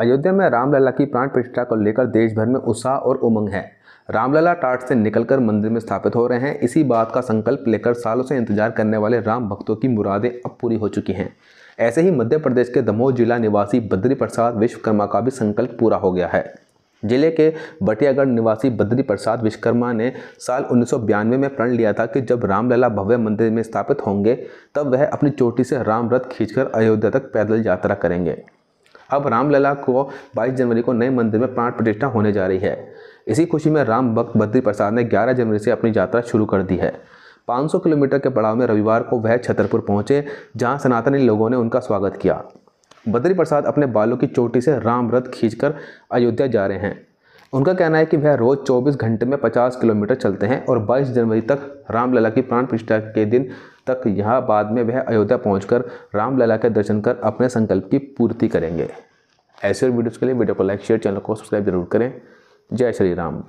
अयोध्या में रामलला की प्राण प्रतिष्ठा को लेकर देश भर में उत्साह और उमंग है रामलला टाट से निकलकर मंदिर में स्थापित हो रहे हैं इसी बात का संकल्प लेकर सालों से इंतजार करने वाले राम भक्तों की मुरादें अब पूरी हो चुकी हैं ऐसे ही मध्य प्रदेश के दमोह जिला निवासी बद्री प्रसाद विश्वकर्मा का भी संकल्प पूरा हो गया है जिले के बटियागढ़ निवासी बद्री प्रसाद विश्वकर्मा ने साल उन्नीस में प्रण लिया था कि जब रामलला भव्य मंदिर में स्थापित होंगे तब वह अपनी चोटी से राम रथ खींचकर अयोध्या तक पैदल यात्रा करेंगे अब रामलला को 22 जनवरी को नए मंदिर में प्राण प्रतिष्ठा होने जा रही है इसी खुशी में राम भक्त बद्री प्रसाद ने 11 जनवरी से अपनी यात्रा शुरू कर दी है 500 किलोमीटर के पड़ाव में रविवार को वह छतरपुर पहुंचे जहां सनातनी लोगों ने उनका स्वागत किया बद्री प्रसाद अपने बालों की चोटी से राम रथ खींचकर अयोध्या जा रहे हैं उनका कहना है कि वह रोज़ 24 घंटे में 50 किलोमीटर चलते हैं और 22 जनवरी तक रामलला की प्राण प्रतिष्ठा के दिन तक यहाँ बाद में वह अयोध्या पहुँच रामलला के दर्शन कर अपने संकल्प की पूर्ति करेंगे ऐसे वीडियोज़ के लिए वीडियो को लाइक शेयर चैनल को सब्सक्राइब जरूर करें जय श्री राम